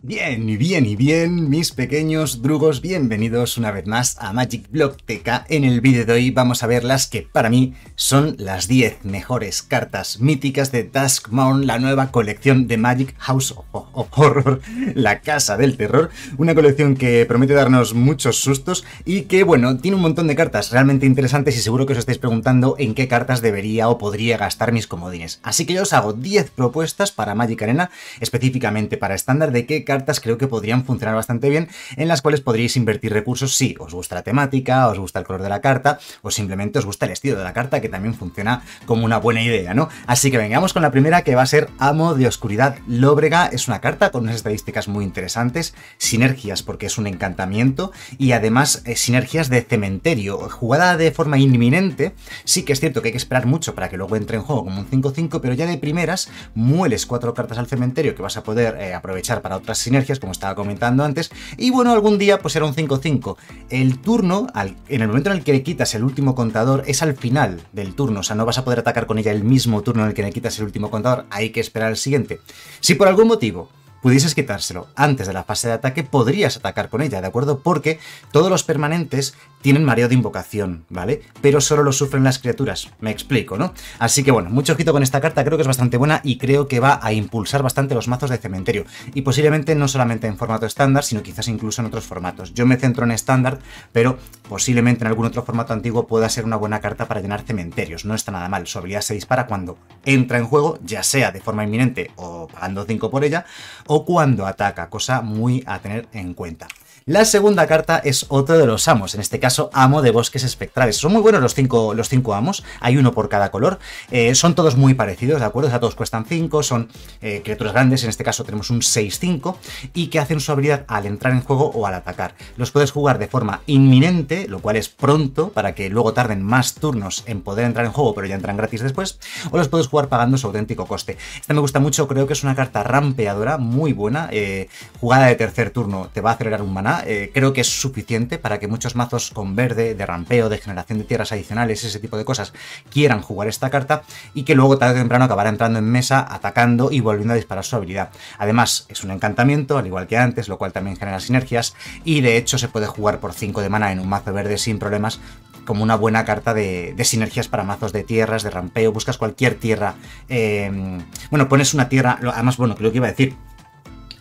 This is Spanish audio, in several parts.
Bien, y bien, y bien, mis pequeños drugos, bienvenidos una vez más a Magic Block TK. En el vídeo de hoy vamos a ver las que para mí son las 10 mejores cartas míticas de Duskmourne, la nueva colección de Magic House of Horror, la casa del terror, una colección que promete darnos muchos sustos y que, bueno, tiene un montón de cartas realmente interesantes y seguro que os estáis preguntando en qué cartas debería o podría gastar mis comodines. Así que yo os hago 10 propuestas para Magic Arena, específicamente para estándar, de qué cartas creo que podrían funcionar bastante bien, en las cuales podríais invertir recursos si os gusta la temática, os gusta el color de la carta o simplemente os gusta el estilo de la carta, que también funciona como una buena idea, ¿no? Así que vengamos con la primera que va a ser Amo de Oscuridad Lóbrega. Es una carta con unas estadísticas muy interesantes, sinergias porque es un encantamiento y además eh, sinergias de cementerio. Jugada de forma inminente, sí que es cierto que hay que esperar mucho para que luego entre en juego como un 5-5, pero ya de primeras mueles cuatro cartas al cementerio que vas a poder eh, aprovechar para otras sinergias, como estaba comentando antes. Y bueno, algún día pues era un 5-5. El turno, al, en el momento en el que le quitas el último contador, es al final del turno. O sea, no vas a poder atacar con ella el mismo turno en el que le quitas el último contador. Hay que esperar al siguiente. Si por algún motivo pudieses quitárselo antes de la fase de ataque, podrías atacar con ella, ¿de acuerdo? Porque todos los permanentes tienen mareo de invocación, ¿vale? Pero solo lo sufren las criaturas, me explico, ¿no? Así que bueno, mucho ojito con esta carta, creo que es bastante buena y creo que va a impulsar bastante los mazos de cementerio. Y posiblemente no solamente en formato estándar, sino quizás incluso en otros formatos. Yo me centro en estándar, pero posiblemente en algún otro formato antiguo pueda ser una buena carta para llenar cementerios, no está nada mal. Su habilidad se dispara cuando entra en juego, ya sea de forma inminente o pagando 5 por ella, o cuando ataca, cosa muy a tener en cuenta. La segunda carta es otro de los amos, en este caso amo de bosques espectrales. Son muy buenos los cinco, los cinco amos, hay uno por cada color, eh, son todos muy parecidos, ¿de acuerdo? O sea, todos cuestan 5, son eh, criaturas grandes, en este caso tenemos un 6-5, y que hacen su habilidad al entrar en juego o al atacar. Los puedes jugar de forma inminente, lo cual es pronto, para que luego tarden más turnos en poder entrar en juego, pero ya entran gratis después, o los puedes jugar pagando su auténtico coste. Esta me gusta mucho, creo que es una carta rampeadora, muy buena, eh, jugada de tercer turno, te va a acelerar un maná, eh, creo que es suficiente para que muchos mazos con verde, de rampeo, de generación de tierras adicionales, ese tipo de cosas, quieran jugar esta carta y que luego tarde o temprano acabará entrando en mesa, atacando y volviendo a disparar su habilidad. Además, es un encantamiento, al igual que antes, lo cual también genera sinergias y de hecho se puede jugar por 5 de mana en un mazo verde sin problemas como una buena carta de, sinergias para mazos de tierras, de rampeo, buscas cualquier tierra, eh, bueno, pones una tierra, además, bueno, creo que iba a decir,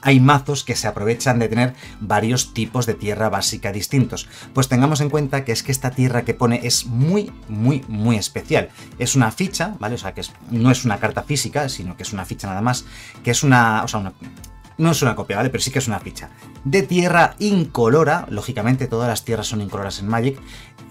hay mazos que se aprovechan de tener varios tipos de tierra básica distintos. Pues tengamos en cuenta que es que esta tierra que pone es muy, muy, muy especial. Es una ficha, ¿vale? O sea, que no es una carta física, sino que es una ficha nada más, que es una, o sea, una, no es una copia, ¿vale? Pero sí que es una ficha de tierra incolora, lógicamente todas las tierras son incoloras en Magic,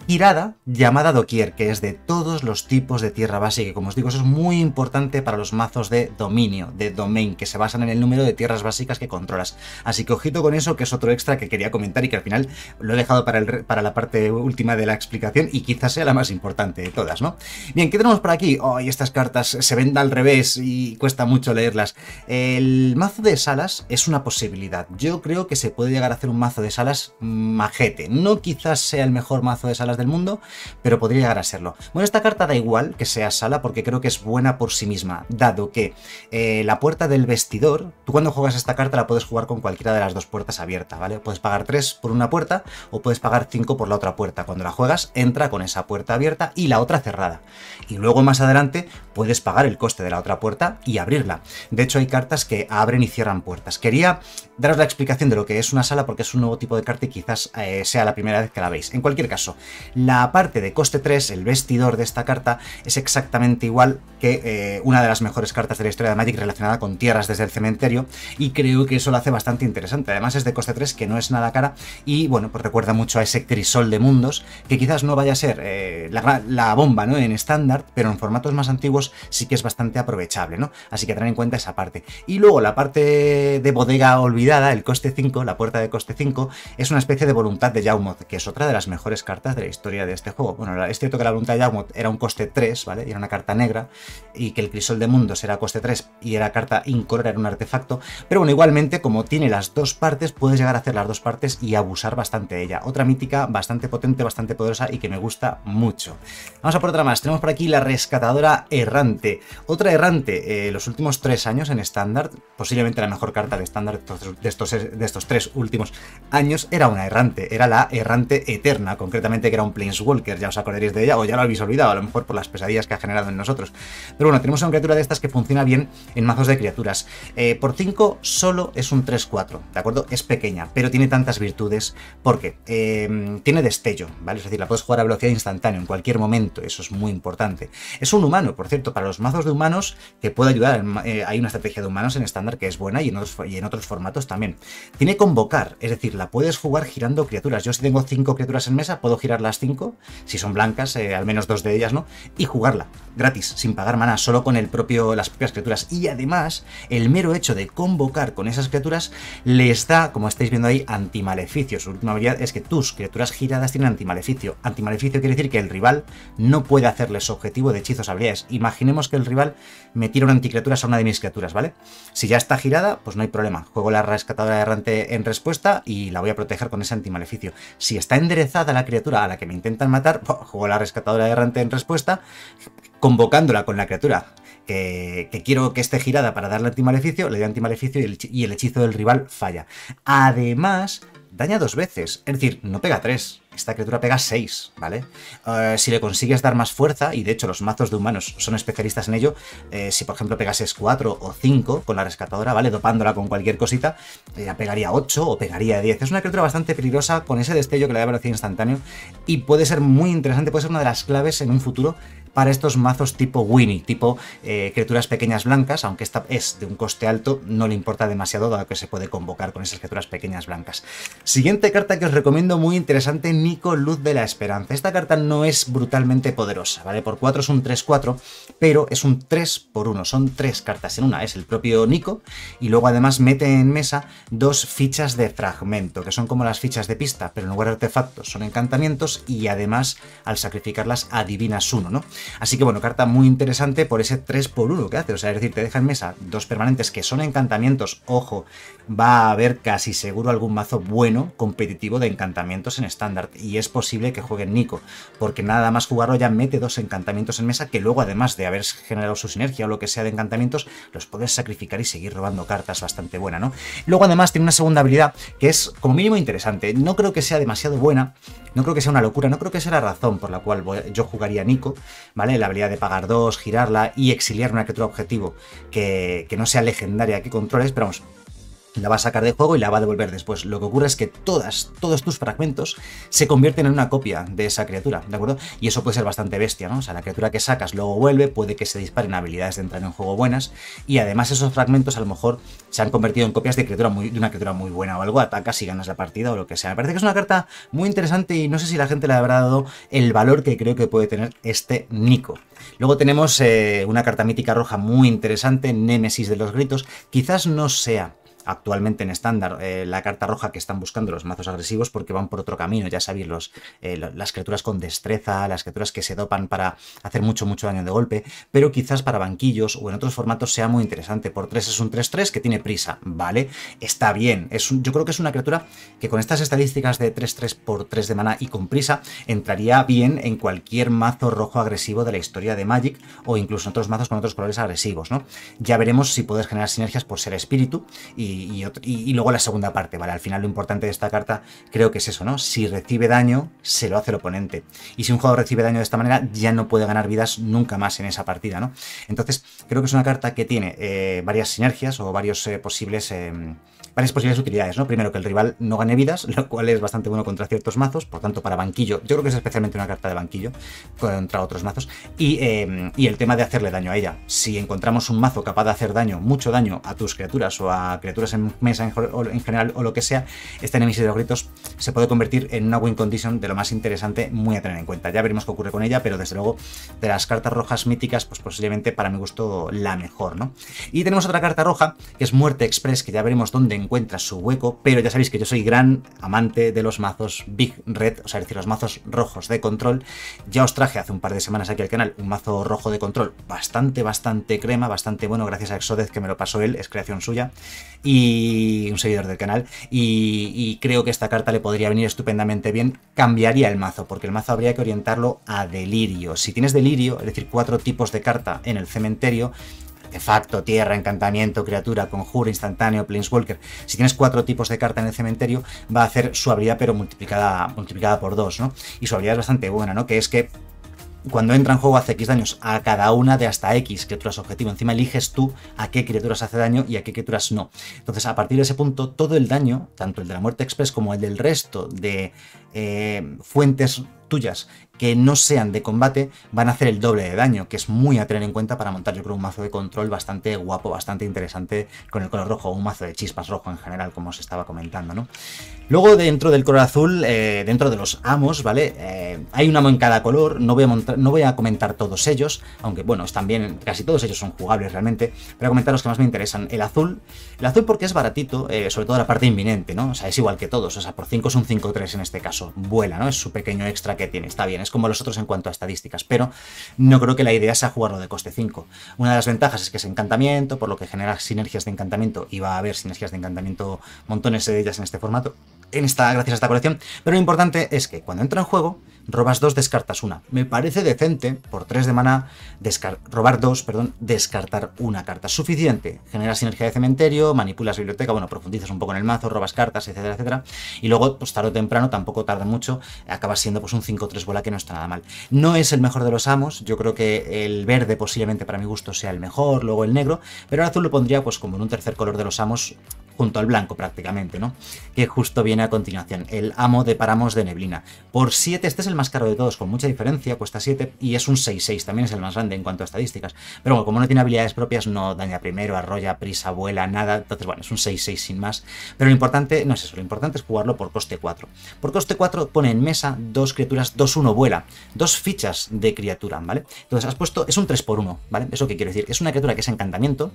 irada llamada doquier, que es de todos los tipos de tierra básica. Como os digo, eso es muy importante para los mazos de dominio, de domain, que se basan en el número de tierras básicas que controlas. Así que ojito con eso, que es otro extra que quería comentar y que al final lo he dejado para, la parte última de la explicación y quizás sea la más importante de todas, ¿no? Bien, ¿qué tenemos por aquí? hoy estas cartas se venden al revés y cuesta mucho leerlas. El mazo de salas es una posibilidad. Yo creo que se puede llegar a hacer un mazo de salas majete. No quizás sea el mejor mazo de salas del mundo, pero podría llegar a serlo. Bueno, esta carta da igual que sea sala porque creo que es buena por sí misma, dado que eh, la puerta del vestidor, tú cuando juegas esta carta la puedes jugar con cualquiera de las dos puertas abiertas, ¿vale? Puedes pagar tres por una puerta o puedes pagar cinco por la otra puerta. Cuando la juegas, entra con esa puerta abierta y la otra cerrada. Y luego más adelante puedes pagar el coste de la otra puerta y abrirla. De hecho, hay cartas que abren y cierran puertas. Quería daros la explicación de lo que es una sala porque es un nuevo tipo de carta y quizás eh, sea la primera vez que la veis. En cualquier caso, la parte de coste 3, el vestidor de esta carta, es exactamente igual que eh, una de las mejores cartas de la historia de Magic relacionada con tierras desde el cementerio y creo que eso lo hace bastante interesante. Además es de coste 3 que no es nada cara y bueno, pues recuerda mucho a ese crisol de mundos que quizás no vaya a ser eh, la, bomba ¿no? en estándar, pero en formatos más antiguos sí que es bastante aprovechable, ¿no? Así que tener en cuenta esa parte. Y luego la parte de bodega olvidada, el coste 5 la puerta de coste 5, es una especie de voluntad de Yaumot, que es otra de las mejores cartas de la historia de este juego. Bueno, es cierto que la voluntad de Yaumot era un coste 3, ¿vale? Y era una carta negra, y que el crisol de mundos era coste 3 y era carta incolora, era un artefacto, pero bueno, igualmente, como tiene las dos partes, puedes llegar a hacer las dos partes y abusar bastante de ella. Otra mítica bastante potente, bastante poderosa y que me gusta mucho. Vamos a por otra más. Tenemos por aquí la rescatadora errante. Otra errante, eh, los últimos 3 años en estándar, posiblemente la mejor carta de estándar de estos, de estos tres últimos años, era una errante, era la errante eterna, concretamente que era un Planeswalker, ya os acordaréis de ella, o ya lo habéis olvidado, a lo mejor por las pesadillas que ha generado en nosotros. Pero bueno, tenemos una criatura de estas que funciona bien en mazos de criaturas. Eh, por 5 solo es un 3-4, ¿de acuerdo? Es pequeña, pero tiene tantas virtudes porque eh, tiene destello, ¿vale? Es decir, la puedes jugar a velocidad instantánea en cualquier momento, eso es muy importante. Es un humano, por cierto, para los mazos de humanos que puede ayudar, eh, hay una estrategia de humanos en estándar que es buena y en otros, y en otros formatos también. Tiene convocar, es decir, la puedes jugar girando criaturas. Yo si tengo 5 criaturas en mesa, puedo girar las 5, si son blancas, eh, al menos dos de ellas, ¿no? Y jugarla, gratis, sin pagar mana, solo con el propio, las propias criaturas. Y además, el mero hecho de convocar con esas criaturas le da, como estáis viendo ahí, antimaleficio. Su última habilidad es que tus criaturas giradas tienen antimaleficio. Antimaleficio quiere decir que el rival no puede hacerles objetivo de hechizos habilidades. Imaginemos que el rival me tira una anticriatura a una de mis criaturas, ¿vale? Si ya está girada, pues no hay problema. Juego la rescatadora errante en respuesta y la voy a proteger con ese antimaleficio. Si está enderezada la criatura a la que me intentan matar, juego la rescatadora errante en respuesta, convocándola con la criatura que, quiero que esté girada para darle antimaleficio, le doy antimaleficio y y el hechizo del rival falla. Además, daña dos veces, es decir, no pega tres. Esta criatura pega 6, ¿vale? Eh, si le consigues dar más fuerza, y de hecho los mazos de humanos son especialistas en ello, eh, si por ejemplo pegases 4 o 5 con la rescatadora, ¿vale? Dopándola con cualquier cosita, ya pegaría 8 o pegaría 10. Es una criatura bastante peligrosa con ese destello que le da velocidad instantáneo y puede ser muy interesante, puede ser una de las claves en un futuro para estos mazos tipo Winnie, tipo eh, criaturas pequeñas blancas, aunque esta es de un coste alto, no le importa demasiado dado que se puede convocar con esas criaturas pequeñas blancas. Siguiente carta que os recomiendo, muy interesante, Nico Luz de la Esperanza. Esta carta no es brutalmente poderosa, ¿vale? Por 4 es un 3-4, pero es un 3 por 1, son 3 cartas en una, es el propio Nico, y luego además mete en mesa dos fichas de fragmento, que son como las fichas de pista, pero en lugar de artefactos son encantamientos y además al sacrificarlas adivinas uno, ¿no? Así que bueno, carta muy interesante por ese 3x1 que hace. O sea, es decir, te deja en mesa dos permanentes que son encantamientos. Ojo, va a haber casi seguro algún mazo bueno, competitivo de encantamientos en estándar. Y es posible que jueguen Nico, porque nada más jugarlo ya mete dos encantamientos en mesa que luego, además de haber generado su sinergia o lo que sea de encantamientos, los puedes sacrificar y seguir robando cartas bastante buena, ¿no? Luego, además, tiene una segunda habilidad que es como mínimo interesante. No creo que sea demasiado buena, no creo que sea una locura, no creo que sea la razón por la cual yo jugaría Nico, ¿vale? La habilidad de pagar dos, girarla y exiliar una que otro objetivo que, que no sea legendaria que controles, pero vamos, la va a sacar de juego y la va a devolver después. Lo que ocurre es que todas, todos tus fragmentos se convierten en una copia de esa criatura, ¿de acuerdo? Y eso puede ser bastante bestia, ¿no? O sea, la criatura que sacas luego vuelve, puede que se disparen habilidades de entrar en juego buenas, y además esos fragmentos a lo mejor se han convertido en copias de, criatura muy, una criatura muy buena o algo, atacas y ganas la partida o lo que sea. Me parece que es una carta muy interesante y no sé si la gente le habrá dado el valor que creo que puede tener este Nico. Luego tenemos eh, una carta mítica roja muy interesante, Némesis de los Gritos. Quizás no sea actualmente en estándar eh, la carta roja que están buscando los mazos agresivos porque van por otro camino, ya sabéis, los, eh, las criaturas con destreza, las criaturas que se dopan para hacer mucho, mucho daño de golpe, pero quizás para banquillos o en otros formatos sea muy interesante. Por 3 es un 3-3 que tiene prisa, ¿vale? Está bien, es yo creo que es una criatura que con estas estadísticas de 3-3 por 3 de mana y con prisa entraría bien en cualquier mazo rojo agresivo de la historia de Magic o incluso en otros mazos con otros colores agresivos, ¿no? Ya veremos si puedes generar sinergias por ser espíritu y y, luego la segunda parte, ¿vale? Al final lo importante de esta carta creo que es eso, ¿no? Si recibe daño, se lo hace el oponente. Y si un jugador recibe daño de esta manera, ya no puede ganar vidas nunca más en esa partida, ¿no? Entonces, creo que es una carta que tiene eh, varias sinergias o varios eh, posibles... Eh, varias posibles utilidades, ¿no? Primero, que el rival no gane vidas, lo cual es bastante bueno contra ciertos mazos, por tanto, para banquillo, yo creo que es especialmente una carta de banquillo contra otros mazos, y, em, el tema de hacerle daño a ella. Si encontramos un mazo capaz de hacer daño, mucho daño a tus criaturas o a criaturas en mesa en, general o lo que sea, este Nemesis de los Gritos se puede convertir en una win condition de lo más interesante, muy a tener en cuenta. Ya veremos qué ocurre con ella, pero desde luego de las cartas rojas míticas, pues posiblemente para mi gusto la mejor, ¿no? Y tenemos otra carta roja, que es Muerte Express, que ya veremos dónde encuentra su hueco, pero ya sabéis que yo soy gran amante de los mazos Big Red, o sea, decir, los mazos rojos de control. Ya os traje hace un par de semanas aquí al canal un mazo rojo de control bastante, bastante crema, bastante bueno, gracias a Exodez que me lo pasó él, es creación suya. Y y un seguidor del canal, y, creo que esta carta le podría venir estupendamente bien. Cambiaría el mazo, porque el mazo habría que orientarlo a delirio. Si tienes delirio, es decir, cuatro tipos de carta en el cementerio, artefacto, tierra, encantamiento, criatura, conjuro, instantáneo, planeswalker. Si tienes cuatro tipos de carta en el cementerio, va a hacer su habilidad pero multiplicada, multiplicada por dos, ¿no? Y su habilidad es bastante buena, ¿no? Que es que cuando entra en juego hace X daños a cada una de hasta X criaturas objetivo. Encima eliges tú a qué criaturas hace daño y a qué criaturas no. Entonces, a partir de ese punto, todo el daño, tanto el de la muerte express como el del resto de eh, fuentes tuyas que no sean de combate van a hacer el doble de daño, que es muy a tener en cuenta para montar yo creo un mazo de control bastante guapo, bastante interesante con el color rojo, un mazo de chispas rojo en general, como os estaba comentando, ¿no? Luego dentro del color azul, eh, dentro de los amos, ¿vale? Eh, hay un amo en cada color, no voy, a no voy a comentar todos ellos, aunque bueno, están bien, casi todos ellos son jugables realmente, pero a comentar los que más me interesan. El azul, el azul porque es baratito, eh, sobre todo la parte inminente, ¿no? O sea, es igual que todos, o sea, por 5 es un 5-3 en este caso, vuela, ¿no? Es su pequeño extra que tiene, está bien, como los otros en cuanto a estadísticas, pero no creo que la idea sea jugarlo de coste 5. Una de las ventajas es que es encantamiento, por lo que genera sinergias de encantamiento, y va a haber sinergias de encantamiento, montones de ellas en este formato, en esta, gracias a esta colección, pero lo importante es que cuando entra en juego, robas dos, descartas una. Me parece decente, por tres de mana, robar dos, perdón, descartar una carta. Suficiente. Generas sinergia de cementerio, manipulas biblioteca, bueno, profundizas un poco en el mazo, robas cartas, etcétera, etcétera. Y luego, pues tarde o temprano, tampoco tarda mucho, acabas siendo pues un 5-3 bola que no está nada mal. No es el mejor de los amos, yo creo que el verde posiblemente para mi gusto sea el mejor, luego el negro, pero el azul lo pondría pues como en un tercer color de los amos, junto al blanco prácticamente, ¿no? Que justo viene a continuación, el amo de paramos de neblina. Por 7, este es el más caro de todos, con mucha diferencia, cuesta 7 y es un 6-6, también es el más grande en cuanto a estadísticas. Pero bueno, como no tiene habilidades propias, no daña primero, arrolla, prisa, vuela, nada, entonces bueno, es un 6-6 sin más. Pero lo importante no es eso, lo importante es jugarlo por coste 4. Por coste 4 pone en mesa dos criaturas, 2-1 vuela, dos fichas de criatura, ¿vale? Entonces has puesto, es un 3x1, ¿vale? Eso que quiero decir, es una criatura que es encantamiento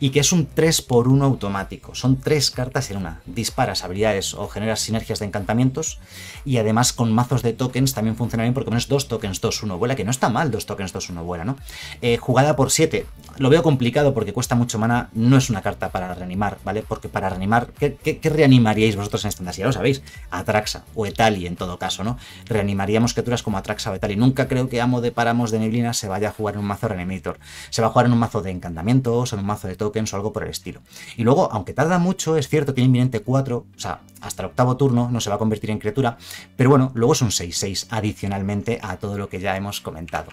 y que es un 3x1 automático, son tres cartas en una. Disparas habilidades o generas sinergias de encantamientos y además con mazos de tokens también funciona bien porque menos dos tokens dos 1 vuela, que no está mal dos tokens dos 1 vuela, ¿no? Eh, jugada por 7. Lo veo complicado porque cuesta mucho mana, no es una carta para reanimar, ¿vale? Porque para reanimar, ¿qué, qué, reanimaríais vosotros en estándar? Ya lo sabéis, Atraxa o Etali en todo caso, ¿no? Reanimaríamos criaturas como Atraxa o Etali. Nunca creo que Amo de paramos de Neblina se vaya a jugar en un mazo Reanimator. Se va a jugar en un mazo de encantamientos, en un mazo de tokens o algo por el estilo. Y luego, aunque tarda mucho, es cierto, tiene inminente 4, o sea, hasta el octavo turno no se va a convertir en criatura, pero bueno, luego es un 6-6 adicionalmente a todo lo que ya hemos comentado.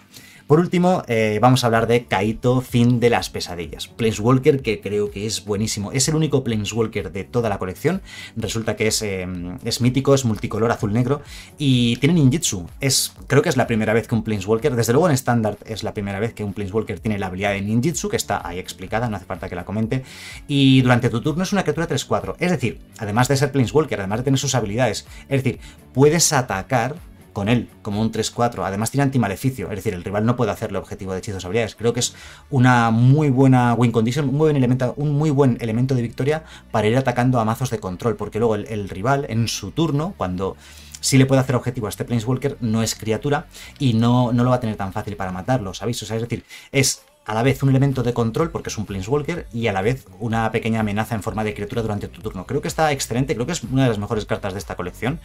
Por último, eh, vamos a hablar de Kaito, fin de las pesadillas. Planeswalker, que creo que es buenísimo. Es el único Planeswalker de toda la colección. Resulta que es, em, es mítico, es multicolor, azul-negro. Y tiene ninjutsu, Es, creo que es la primera vez que un Planeswalker, desde luego en estándar es la primera vez que un Planeswalker tiene la habilidad de ninjutsu que está ahí explicada, no hace falta que la comente. Y durante tu turno es una criatura 3-4. Es decir, además de ser Planeswalker, además de tener sus habilidades, es decir, puedes atacar con él, como un 3-4. Además tiene antimaleficio, es decir, el rival no puede hacerle objetivo de hechizos habilidades. Creo que es una muy buena win condition, un muy buen elemento, un muy buen elemento de victoria para ir atacando a mazos de control, porque luego el, rival en su turno, cuando sí le puede hacer objetivo a este Planeswalker, no es criatura y no, no lo va a tener tan fácil para matarlo, ¿sabéis? O sea, es decir, es a la vez un elemento de control, porque es un Planeswalker, y a la vez una pequeña amenaza en forma de criatura durante tu turno. Creo que está excelente, creo que es una de las mejores cartas de esta colección.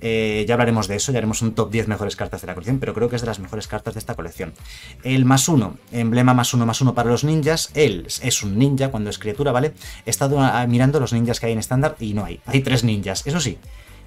Eh, ya hablaremos de eso, ya haremos un top 10 mejores cartas de la colección, pero creo que es de las mejores cartas de esta colección. El más uno, emblema más uno más uno para los ninjas. Él es un ninja cuando es criatura, ¿vale? He estado ah, mirando los ninjas que hay en estándar y no hay. Hay tres ninjas, eso sí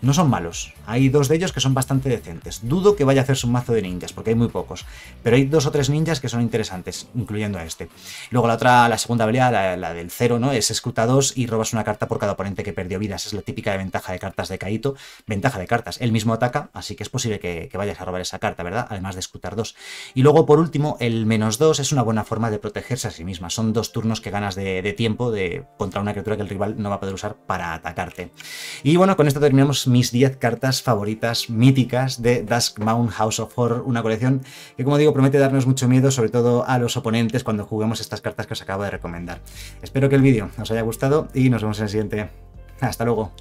no son malos. Hay dos de ellos que son bastante decentes. Dudo que vaya a hacerse un mazo de ninjas, porque hay muy pocos. Pero hay dos o tres ninjas que son interesantes, incluyendo a este. Luego la otra, la segunda habilidad, la, del cero, ¿no? Es escuta dos y robas una carta por cada oponente que perdió vidas. Es la típica de ventaja de cartas de Kaito. Ventaja de cartas. Él mismo ataca, así que es posible que, vayas a robar esa carta, ¿verdad? Además de escutar dos. Y luego, por último, el menos 2 es una buena forma de protegerse a sí misma. Son dos turnos que ganas de, tiempo de, contra una criatura que el rival no va a poder usar para atacarte. Y bueno, con esto terminamos mis 10 cartas favoritas míticas de Dusk Mountain House of Horror, una colección que como digo promete darnos mucho miedo, sobre todo a los oponentes cuando juguemos estas cartas que os acabo de recomendar. Espero que el vídeo os haya gustado y nos vemos en el siguiente. Hasta luego.